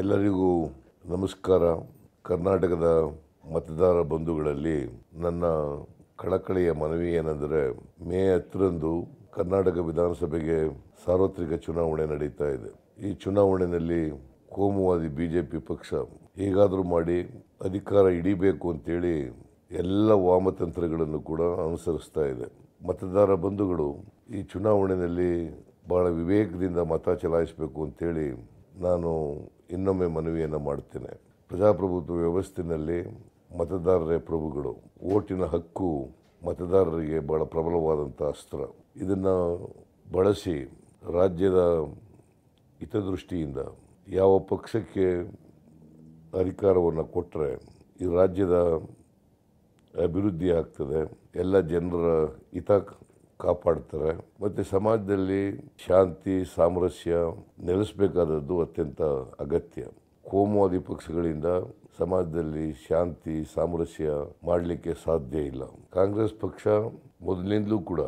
ಎಲ್ಲರಿಗೂ ನಮಸ್ಕಾರ ಕರ್ನಾಟಕದ ಮತದಾರ ಬಂಧುಗಳಲ್ಲಿ ನನ್ನ ಕಳಕಳಿಯ ಮನವಿ ಏನೆಂದರೆ ಮೇ ಹತ್ತರಂದು ಕರ್ನಾಟಕ ವಿಧಾನಸಭೆಗೆ ಸಾರ್ವತ್ರಿಕ ಚುನಾವಣೆ ನಡೀತಾ ಇದೆ ಈ ಚುನಾವಣೆಯಲ್ಲಿ ಕೋಮುವಾದಿ ಬಿ ಜೆ ಪಿ ಪಕ್ಷ ಹೇಗಾದರೂ ಮಾಡಿ ಅಧಿಕಾರ ಹಿಡಿಬೇಕು ಅಂತೇಳಿ ಎಲ್ಲ ವಾಮತಂತ್ರಗಳನ್ನು ಕೂಡ ಅನುಸರಿಸ್ತಾ ಇದೆ ಮತದಾರ ಬಂಧುಗಳು ಈ ಚುನಾವಣೆಯಲ್ಲಿ ಬಹಳ ವಿವೇಕದಿಂದ ಮತ ಚಲಾಯಿಸಬೇಕು ಅಂತೇಳಿ ನಾನು ಇನ್ನೊಮ್ಮೆ ಮನವಿಯನ್ನು ಮಾಡುತ್ತೇನೆ ಪ್ರಜಾಪ್ರಭುತ್ವ ವ್ಯವಸ್ಥೆಯಲ್ಲಿ ಮತದಾರರೇ ಪ್ರಭುಗಳು ಓಟಿನ ಹಕ್ಕು ಮತದಾರರಿಗೆ ಬಹಳ ಪ್ರಬಲವಾದಂಥ ಅಸ್ತ್ರ ಇದನ್ನು ಬಳಸಿ ರಾಜ್ಯದ ಹಿತದೃಷ್ಟಿಯಿಂದ ಯಾವ ಪಕ್ಷಕ್ಕೆ ಅಧಿಕಾರವನ್ನು ಕೊಟ್ಟರೆ ಈ ರಾಜ್ಯದ ಅಭಿವೃದ್ಧಿ ಆಗ್ತದೆ ಎಲ್ಲ ಜನರ ಹಿತ ಕಾಪಾಡ್ತಾರೆ ಮತ್ತು ಸಮಾಜದಲ್ಲಿ ಶಾಂತಿ ಸಾಮರಸ್ಯ ನೆಲೆಸಬೇಕಾದದ್ದು ಅತ್ಯಂತ ಅಗತ್ಯ ಕೋಮುವಾದಿ ಪಕ್ಷಗಳಿಂದ ಸಮಾಜದಲ್ಲಿ ಶಾಂತಿ ಸಾಮರಸ್ಯ ಮಾಡಲಿಕ್ಕೆ ಸಾಧ್ಯ ಇಲ್ಲ ಕಾಂಗ್ರೆಸ್ ಪಕ್ಷ ಮೊದಲಿಂದಲೂ ಕೂಡ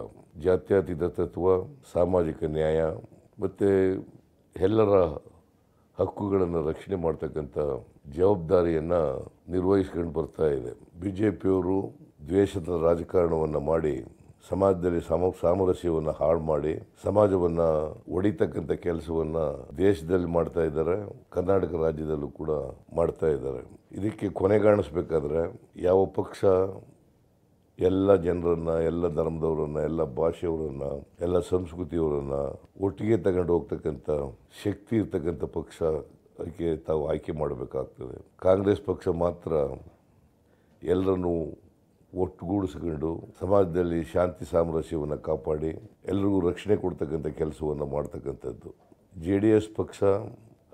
ಜಾತ್ಯತೀತ ತತ್ವ ಸಾಮಾಜಿಕ ನ್ಯಾಯ ಮತ್ತು ಎಲ್ಲರ ಹಕ್ಕುಗಳನ್ನು ರಕ್ಷಣೆ ಮಾಡ್ತಕ್ಕಂಥ ಜವಾಬ್ದಾರಿಯನ್ನು ನಿರ್ವಹಿಸ್ಕೊಂಡು ಬರ್ತಾ ಇದೆ ಬಿ ಜೆ ಪಿಯವರು ದ್ವೇಷದ ರಾಜಕಾರಣವನ್ನು ಮಾಡಿ ಸಮಾಜದಲ್ಲಿ ಸಮ ಸಾಮರಸ್ಯವನ್ನು ಹಾಳು ಮಾಡಿ ಸಮಾಜವನ್ನು ಒಡಿತಕ್ಕಂಥ ಕೆಲಸವನ್ನು ದೇಶದಲ್ಲಿ ಮಾಡ್ತಾ ಇದ್ದಾರೆ ಕರ್ನಾಟಕ ರಾಜ್ಯದಲ್ಲೂ ಕೂಡ ಮಾಡ್ತಾ ಇದ್ದಾರೆ ಇದಕ್ಕೆ ಕೊನೆಗಾಣಿಸ್ಬೇಕಾದ್ರೆ ಯಾವ ಪಕ್ಷ ಎಲ್ಲ ಜನರನ್ನ ಎಲ್ಲ ಧರ್ಮದವರನ್ನ ಎಲ್ಲ ಭಾಷೆಯವರನ್ನ ಎಲ್ಲ ಸಂಸ್ಕೃತಿಯವರನ್ನ ಒಟ್ಟಿಗೆ ತಗೊಂಡು ಹೋಗ್ತಕ್ಕಂಥ ಶಕ್ತಿ ಇರ್ತಕ್ಕಂಥ ಪಕ್ಷ ಅದಕ್ಕೆ ತಾವು ಆಯ್ಕೆ ಮಾಡಬೇಕಾಗ್ತದೆ ಕಾಂಗ್ರೆಸ್ ಪಕ್ಷ ಮಾತ್ರ ಎಲ್ಲರನ್ನೂ ಒಟ್ಟುಗೂಡಿಸಿಕೊಂಡು ಸಮಾಜದಲ್ಲಿ ಶಾಂತಿ ಸಾಮರಸ್ಯವನ್ನು ಕಾಪಾಡಿ ಎಲ್ಲರಿಗೂ ರಕ್ಷಣೆ ಕೊಡ್ತಕ್ಕಂಥ ಕೆಲಸವನ್ನು ಮಾಡ್ತಕ್ಕಂಥದ್ದು ಜೆ ಡಿ ಎಸ್ ಪಕ್ಷ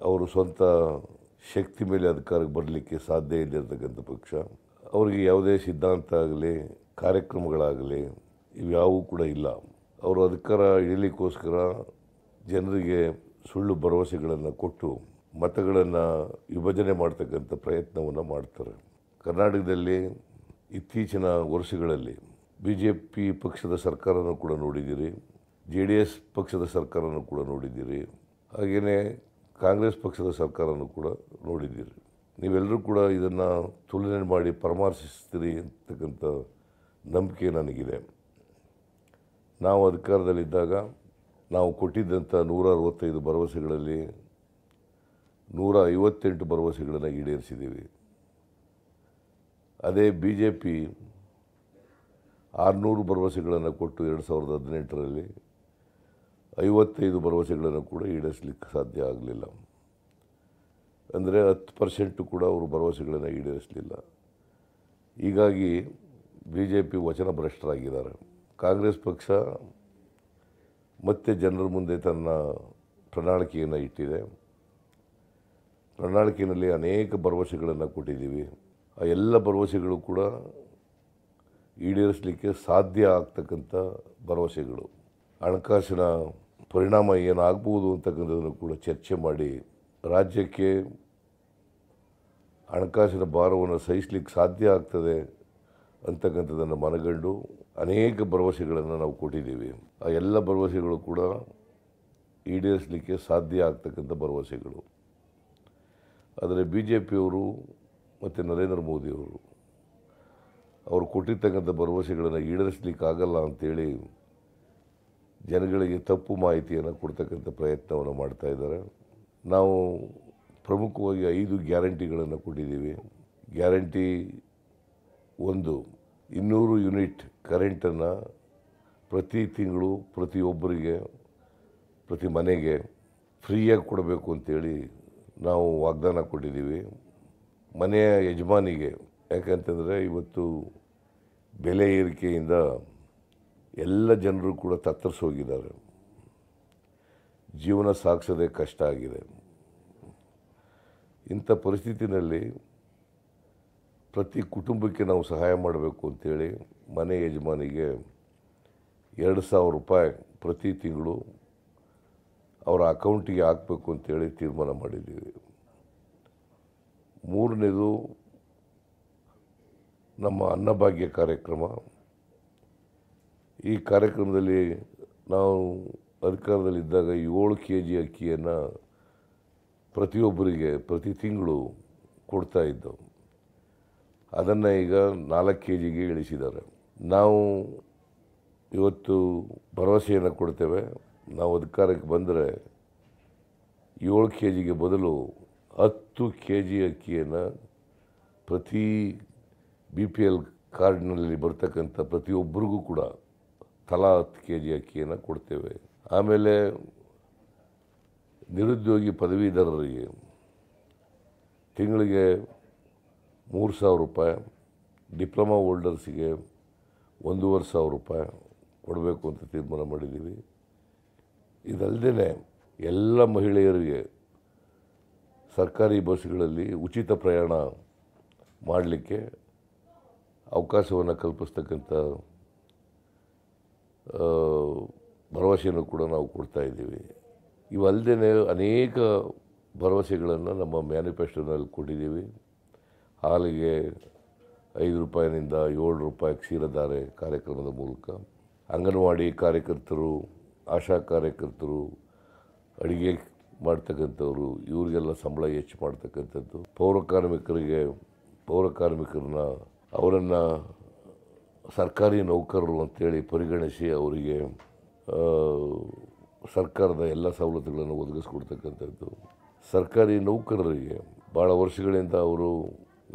ಅವರು ಸ್ವಂತ ಶಕ್ತಿ ಮೇಲೆ ಅಧಿಕಾರಕ್ಕೆ ಬರಲಿಕ್ಕೆ ಸಾಧ್ಯ ಇರತಕ್ಕಂಥ ಪಕ್ಷ ಅವರಿಗೆ ಯಾವುದೇ ಸಿದ್ಧಾಂತ ಆಗಲಿ ಕಾರ್ಯಕ್ರಮಗಳಾಗಲಿ ಇವ್ಯಾವೂ ಕೂಡ ಇಲ್ಲ ಅವರು ಅಧಿಕಾರ ಇಡಲಿಕ್ಕೋಸ್ಕರ ಜನರಿಗೆ ಸುಳ್ಳು ಭರವಸೆಗಳನ್ನು ಕೊಟ್ಟು ಮತಗಳನ್ನು ವಿಭಜನೆ ಮಾಡ್ತಕ್ಕಂಥ ಪ್ರಯತ್ನವನ್ನು ಮಾಡ್ತಾರೆ ಕರ್ನಾಟಕದಲ್ಲಿ ಇತ್ತೀಚಿನ ವರ್ಷಗಳಲ್ಲಿ ಬಿ ಜೆ ಪಿ ಪಕ್ಷದ ಸರ್ಕಾರನೂ ಕೂಡ ನೋಡಿದ್ದೀರಿ ಜೆ ಡಿ ಎಸ್ ಪಕ್ಷದ ಸರ್ಕಾರನೂ ಕೂಡ ನೋಡಿದ್ದೀರಿ ಹಾಗೆಯೇ ಕಾಂಗ್ರೆಸ್ ಪಕ್ಷದ ಸರ್ಕಾರನ ಕೂಡ ನೋಡಿದ್ದೀರಿ ನೀವೆಲ್ಲರೂ ಕೂಡ ಇದನ್ನು ತುಲನೆ ಮಾಡಿ ಪರಾಮರ್ಶಿಸ್ತೀರಿ ಅಂತಕ್ಕಂಥ ನಂಬಿಕೆ ನನಗಿದೆ ನಾವು ಅಧಿಕಾರದಲ್ಲಿದ್ದಾಗ ನಾವು ಕೊಟ್ಟಿದ್ದಂಥ ನೂರ ಅರವತ್ತೈದು ಭರವಸೆಗಳಲ್ಲಿ ನೂರ ಐವತ್ತೆಂಟು ಭರವಸೆಗಳನ್ನು ಈಡೇರಿಸಿದ್ದೀವಿ ಅದೇ ಬಿ ಜೆ ಪಿ ಆರುನೂರು ಭರವಸೆಗಳನ್ನು ಕೊಟ್ಟು ಎರಡು ಸಾವಿರದ ಹದಿನೆಂಟರಲ್ಲಿ ಐವತ್ತೈದು ಭರವಸೆಗಳನ್ನು ಕೂಡ ಈಡೇರಿಸಲಿಕ್ಕೆ ಸಾಧ್ಯ ಆಗಲಿಲ್ಲ ಅಂದರೆ ಹತ್ತು ಪರ್ಸೆಂಟು ಕೂಡ ಅವರು ಭರವಸೆಗಳನ್ನು ಈಡೇರಿಸಲಿಲ್ಲ ಹೀಗಾಗಿ ಬಿ ಜೆ ಪಿ ವಚನ ಭ್ರಷ್ಟರಾಗಿದ್ದಾರೆ ಕಾಂಗ್ರೆಸ್ ಪಕ್ಷ ಮತ್ತೆ ಜನರ ಮುಂದೆ ತನ್ನ ಪ್ರಣಾಳಿಕೆಯನ್ನು ಇಟ್ಟಿದೆ ಪ್ರಣಾಳಿಕೆಯಲ್ಲಿ ಅನೇಕ ಭರವಸೆಗಳನ್ನು ಕೊಟ್ಟಿದ್ದೀವಿ ಆ ಎಲ್ಲ ಭರವಸೆಗಳು ಕೂಡ ಈಡೇರಿಸಲಿಕ್ಕೆ ಸಾಧ್ಯ ಆಗ್ತಕ್ಕಂಥ ಭರವಸೆಗಳು ಹಣಕಾಸಿನ ಪರಿಣಾಮ ಏನಾಗ್ಬೋದು ಅಂತಕ್ಕಂಥದ್ದನ್ನು ಕೂಡ ಚರ್ಚೆ ಮಾಡಿ ರಾಜ್ಯಕ್ಕೆ ಹಣಕಾಸಿನ ಭಾರವನ್ನು ಸಹಿಸ್ಲಿಕ್ಕೆ ಸಾಧ್ಯ ಆಗ್ತದೆ ಅಂತಕ್ಕಂಥದ್ದನ್ನು ಮನಗಂಡು ಅನೇಕ ಭರವಸೆಗಳನ್ನು ನಾವು ಕೊಟ್ಟಿದ್ದೀವಿ ಆ ಎಲ್ಲ ಭರವಸೆಗಳು ಕೂಡ ಈಡೇರಿಸಲಿಕ್ಕೆ ಸಾಧ್ಯ ಆಗ್ತಕ್ಕಂಥ ಭರವಸೆಗಳು ಆದರೆ ಬಿ ಜೆ ಪಿಯವರು ಮತ್ತು ನರೇಂದ್ರ ಮೋದಿಯವರು ಅವರು ಕೊಟ್ಟಿರ್ತಕ್ಕಂಥ ಭರವಸೆಗಳನ್ನು ಈಡೇರಿಸಲಿಕ್ಕಾಗಲ್ಲ ಅಂಥೇಳಿ ಜನಗಳಿಗೆ ತಪ್ಪು ಮಾಹಿತಿಯನ್ನು ಕೊಡ್ತಕ್ಕಂಥ ಪ್ರಯತ್ನವನ್ನು ಮಾಡ್ತಾ ಇದ್ದಾರೆ ನಾವು ಪ್ರಮುಖವಾಗಿ ಐದು ಗ್ಯಾರಂಟಿಗಳನ್ನು ಕೊಟ್ಟಿದ್ದೀವಿ ಗ್ಯಾರಂಟಿ ಒಂದು ಇನ್ನೂರು ಯೂನಿಟ್ ಕರೆಂಟನ್ನು ಪ್ರತಿ ತಿಂಗಳು ಪ್ರತಿಯೊಬ್ಬರಿಗೆ ಪ್ರತಿ ಮನೆಗೆ ಫ್ರೀಯಾಗಿ ಕೊಡಬೇಕು ಅಂತೇಳಿ ನಾವು ವಾಗ್ದಾನ ಕೊಟ್ಟಿದ್ದೀವಿ ಮನೆಯ ಯಜಮಾನಿಗೆ ಯಾಕಂತಂದರೆ ಇವತ್ತು ಬೆಲೆ ಏರಿಕೆಯಿಂದ ಎಲ್ಲ ಜನರು ಕೂಡ ತತ್ತರಿಸೋಗಿದ್ದಾರೆ ಜೀವನ ಸಾಗಿಸೋದೇ ಕಷ್ಟ ಆಗಿದೆ ಇಂಥ ಪರಿಸ್ಥಿತಿನಲ್ಲಿ ಪ್ರತಿ ಕುಟುಂಬಕ್ಕೆ ನಾವು ಸಹಾಯ ಮಾಡಬೇಕು ಅಂತೇಳಿ ಮನೆ ಯಜಮಾನಿಗೆ ಎರಡು ಸಾವಿರ ರೂಪಾಯಿ ಪ್ರತಿ ತಿಂಗಳು ಅವರ ಅಕೌಂಟಿಗೆ ಹಾಕಬೇಕು ಅಂತೇಳಿ ತೀರ್ಮಾನ ಮಾಡಿದ್ದೀವಿ ಮೂರನೇದು ನಮ್ಮ ಅನ್ನಭಾಗ್ಯ ಕಾರ್ಯಕ್ರಮ ಈ ಕಾರ್ಯಕ್ರಮದಲ್ಲಿ ನಾವು ಅಧಿಕಾರದಲ್ಲಿದ್ದಾಗ ಏಳು ಕೆ ಜಿ ಅಕ್ಕಿಯನ್ನು ಪ್ರತಿಯೊಬ್ಬರಿಗೆ ಪ್ರತಿ ತಿಂಗಳು ಕೊಡ್ತಾ ಇದ್ದವು ಅದನ್ನು ಈಗ ನಾಲ್ಕು ಕೆ ಜಿಗೆ ಇಳಿಸಿದ್ದಾರೆ ನಾವು ಇವತ್ತು ಭರವಸೆಯನ್ನು ಕೊಡ್ತೇವೆ ನಾವು ಅಧಿಕಾರಕ್ಕೆ ಬಂದರೆ ಏಳು ಕೆ ಜಿಗೆ ಬದಲು ಹತ್ತು ಕೆ ಜಿ ಅಕ್ಕಿಯನ್ನು ಪ್ರತಿ ಬಿ ಪಿ ಎಲ್ ಕಾರ್ಡ್ನಲ್ಲಿ ಬರ್ತಕ್ಕಂಥ ಪ್ರತಿಯೊಬ್ಬರಿಗೂ ಕೂಡ ತಲಾ ಹತ್ತು ಕೆ ಜಿ ಅಕ್ಕಿಯನ್ನು ಕೊಡ್ತೇವೆ ಆಮೇಲೆ ನಿರುದ್ಯೋಗಿ ಪದವೀಧರರಿಗೆ ತಿಂಗಳಿಗೆ ಮೂರು ಸಾವಿರ ರೂಪಾಯಿ ಡಿಪ್ಲೊಮಾ ಹೋಲ್ಡರ್ಸಿಗೆ ಒಂದೂವರೆ ಸಾವಿರ ರೂಪಾಯಿ ಕೊಡಬೇಕು ಅಂತ ತೀರ್ಮಾನ ಮಾಡಿದ್ದೀವಿ ಇದಲ್ಲದೇ ಎಲ್ಲ ಮಹಿಳೆಯರಿಗೆ ಸರ್ಕಾರಿ ಬಸ್ಗಳಲ್ಲಿ ಉಚಿತ ಪ್ರಯಾಣ ಮಾಡಲಿಕ್ಕೆ ಅವಕಾಶವನ್ನು ಕಲ್ಪಿಸ್ತಕ್ಕಂಥ ಭರವಸೆಯನ್ನು ಕೂಡ ನಾವು ಕೊಡ್ತಾ ಇದ್ದೀವಿ ಇವಲ್ಲದೇ ಅನೇಕ ಭರವಸೆಗಳನ್ನು ನಮ್ಮ ಮ್ಯಾನಿಫೆಸ್ಟೋನಲ್ಲಿ ಕೊಟ್ಟಿದ್ದೀವಿ ಹಾಲಿಗೆ ಐದು ರೂಪಾಯಿನಿಂದ ಏಳು ರೂಪಾಯಿ ಕ್ಷೀರಧಾರೆ ಕಾರ್ಯಕ್ರಮದ ಮೂಲಕ ಅಂಗನವಾಡಿ ಕಾರ್ಯಕರ್ತರು ಆಶಾ ಕಾರ್ಯಕರ್ತರು ಅಡುಗೆ ಮಾಡ್ತಕ್ಕಂಥವ್ರು ಇವರಿಗೆಲ್ಲ ಸಂಬಳ ಹೆಚ್ಚು ಮಾಡ್ತಕ್ಕಂಥದ್ದು ಪೌರ ಕಾರ್ಮಿಕರಿಗೆ ಪೌರ ಕಾರ್ಮಿಕರನ್ನ ಅವರನ್ನು ಸರ್ಕಾರಿ ನೌಕರರು ಅಂತೇಳಿ ಪರಿಗಣಿಸಿ ಅವರಿಗೆ ಸರ್ಕಾರದ ಎಲ್ಲ ಸವಲತ್ತುಗಳನ್ನು ಒದಗಿಸ್ಕೊಡ್ತಕ್ಕಂಥದ್ದು ಸರ್ಕಾರಿ ನೌಕರರಿಗೆ ಭಾಳ ವರ್ಷಗಳಿಂದ ಅವರು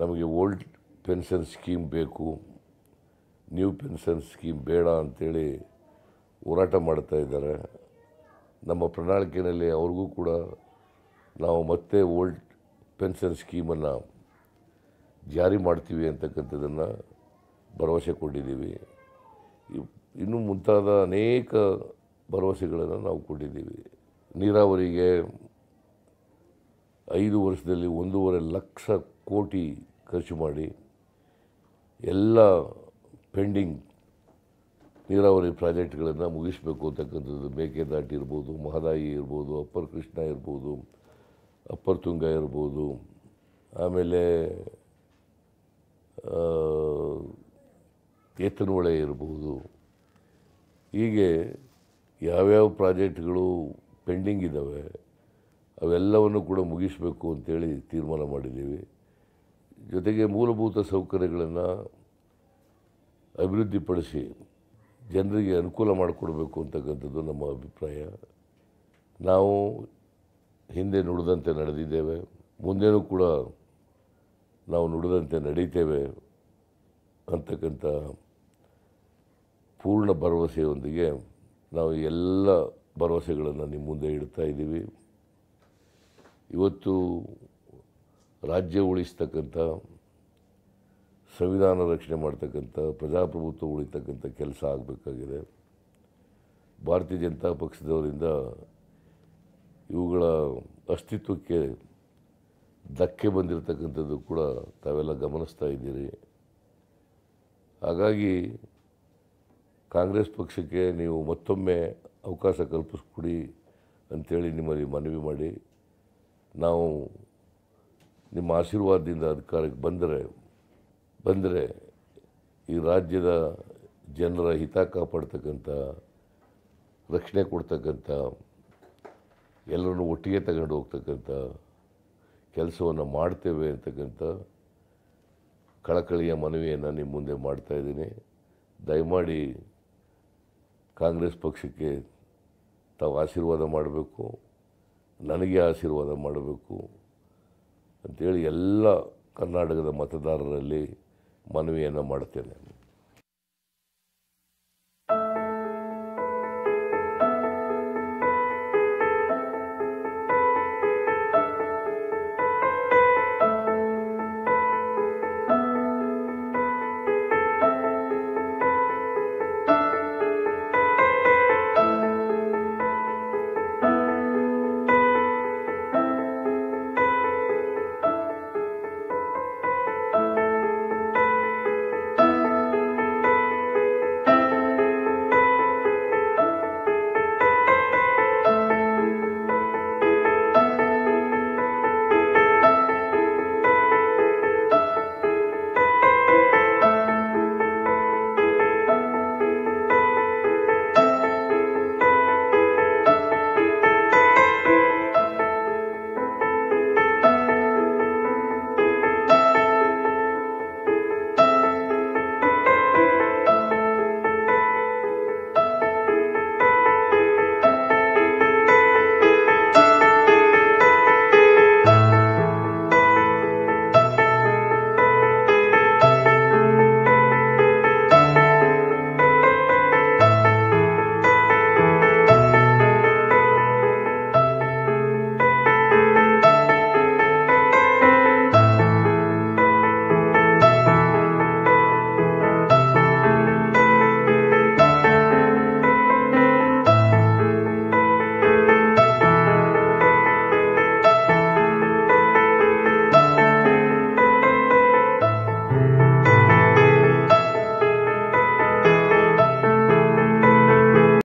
ನಮಗೆ ಓಲ್ಡ್ ಪೆನ್ಷನ್ ಸ್ಕೀಮ್ ಬೇಕು ನ್ಯೂ ಪೆನ್ಷನ್ ಸ್ಕೀಮ್ ಬೇಡ ಅಂಥೇಳಿ ಹೋರಾಟ ಮಾಡ್ತಾ ಇದ್ದಾರೆ ನಮ್ಮ ಪ್ರಣಾಳಿಕೆಯಲ್ಲಿ ಅವ್ರಿಗೂ ಕೂಡ ನಾವು ಮತ್ತೆ ಓಲ್ಡ್ ಪೆನ್ಷನ್ ಸ್ಕೀಮನ್ನು ಜಾರಿ ಮಾಡ್ತೀವಿ ಅಂತಕ್ಕಂಥದ್ದನ್ನು ಭರವಸೆ ಕೊಟ್ಟಿದ್ದೀವಿ ಇನ್ನೂ ಮುಂತಾದ ಅನೇಕ ಭರವಸೆಗಳನ್ನು ನಾವು ಕೊಟ್ಟಿದ್ದೀವಿ ನೀರಾವರಿಗೆ ಐದು ವರ್ಷದಲ್ಲಿ ಒಂದೂವರೆ ಲಕ್ಷ ಕೋಟಿ ಖರ್ಚು ಮಾಡಿ ಎಲ್ಲ ಪೆಂಡಿಂಗ್ ನೀರಾವರಿ ಪ್ರಾಜೆಕ್ಟ್ಗಳನ್ನು ಮುಗಿಸಬೇಕು ಅಂತಕ್ಕಂಥದ್ದು ಮೇಕೆದಾಟು ಇರ್ಬೋದು ಮಹದಾಯಿ ಇರ್ಬೋದು ಅಪ್ಪರ್ ಕೃಷ್ಣ ಇರ್ಬೋದು ಅಪ್ಪರ್ ತುಂಗ ಇರ್ಬೋದು ಆಮೇಲೆ ಏತನೊಳೆ ಇರ್ಬೋದು ಹೀಗೆ ಯಾವ್ಯಾವ ಪ್ರಾಜೆಕ್ಟ್ಗಳು ಪೆಂಡಿಂಗ್ ಇದ್ದಾವೆ ಅವೆಲ್ಲವನ್ನು ಕೂಡ ಮುಗಿಸಬೇಕು ಅಂತೇಳಿ ತೀರ್ಮಾನ ಮಾಡಿದ್ದೀವಿ ಜೊತೆಗೆ ಮೂಲಭೂತ ಸೌಕರ್ಯಗಳನ್ನು ಅಭಿವೃದ್ಧಿಪಡಿಸಿ ಜನರಿಗೆ ಅನುಕೂಲ ಮಾಡಿಕೊಡ್ಬೇಕು ಅಂತಕ್ಕಂಥದ್ದು ನಮ್ಮ ಅಭಿಪ್ರಾಯ ನಾವು ಹಿಂದೆ ನುಡಿದಂತೆ ನಡೆದಿದ್ದೇವೆ ಮುಂದೆನೂ ಕೂಡ ನಾವು ನುಡಿದಂತೆ ನಡೀತೇವೆ ಅಂತಕ್ಕಂಥ ಪೂರ್ಣ ಭರವಸೆಯೊಂದಿಗೆ ನಾವು ಎಲ್ಲ ಭರವಸೆಗಳನ್ನು ನಿಮ್ಮ ಮುಂದೆ ಇಡ್ತಾ ಇದ್ದೀವಿ ಇವತ್ತು ರಾಜ್ಯ ಉಳಿಸ್ತಕ್ಕಂಥ ಸಂವಿಧಾನ ರಕ್ಷಣೆ ಮಾಡ್ತಕ್ಕಂಥ ಪ್ರಜಾಪ್ರಭುತ್ವ ಉಳಿತಕ್ಕಂಥ ಕೆಲಸ ಆಗಬೇಕಾಗಿದೆ ಭಾರತೀಯ ಜನತಾ ಪಕ್ಷದವರಿಂದ ಇವುಗಳ ಅಸ್ತಿತ್ವಕ್ಕೆ ಧಕ್ಕೆ ಬಂದಿರತಕ್ಕಂಥದ್ದು ಕೂಡ ತಾವೆಲ್ಲ ಗಮನಿಸ್ತಾ ಇದ್ದೀರಿ ಹಾಗಾಗಿ ಕಾಂಗ್ರೆಸ್ ಪಕ್ಷಕ್ಕೆ ನೀವು ಮತ್ತೊಮ್ಮೆ ಅವಕಾಶ ಕಲ್ಪಿಸ್ಕೊಡಿ ಅಂಥೇಳಿ ನಿಮ್ಮಲ್ಲಿ ಮನವಿ ಮಾಡಿ ನಾವು ನಿಮ್ಮ ಆಶೀರ್ವಾದದಿಂದ ಅಧಿಕಾರಕ್ಕೆ ಬಂದರೆ ಬಂದರೆ ಈ ರಾಜ್ಯದ ಜನರ ಹಿತ ಕಾಪಾಡ್ತಕ್ಕಂಥ ರಕ್ಷಣೆ ಕೊಡ್ತಕ್ಕಂಥ ಎಲ್ಲರನ್ನು ಒಟ್ಟಿಗೆ ತಗೊಂಡು ಹೋಗ್ತಕ್ಕಂಥ ಕೆಲಸವನ್ನು ಮಾಡ್ತೇವೆ ಅಂತಕ್ಕಂಥ ಕಳಕಳಿಯ ಮನವಿಯನ್ನು ನಿಮ್ಮ ಮುಂದೆ ಮಾಡ್ತಾಯಿದ್ದೀನಿ ದಯಮಾಡಿ ಕಾಂಗ್ರೆಸ್ ಪಕ್ಷಕ್ಕೆ ತಾವು ಆಶೀರ್ವಾದ ಮಾಡಬೇಕು ನನಗೆ ಆಶೀರ್ವಾದ ಮಾಡಬೇಕು ಅಂಥೇಳಿ ಎಲ್ಲ ಕರ್ನಾಟಕದ ಮತದಾರರಲ್ಲಿ ಮನವಿಯನ್ನು ಮಾಡುತ್ತೇನೆ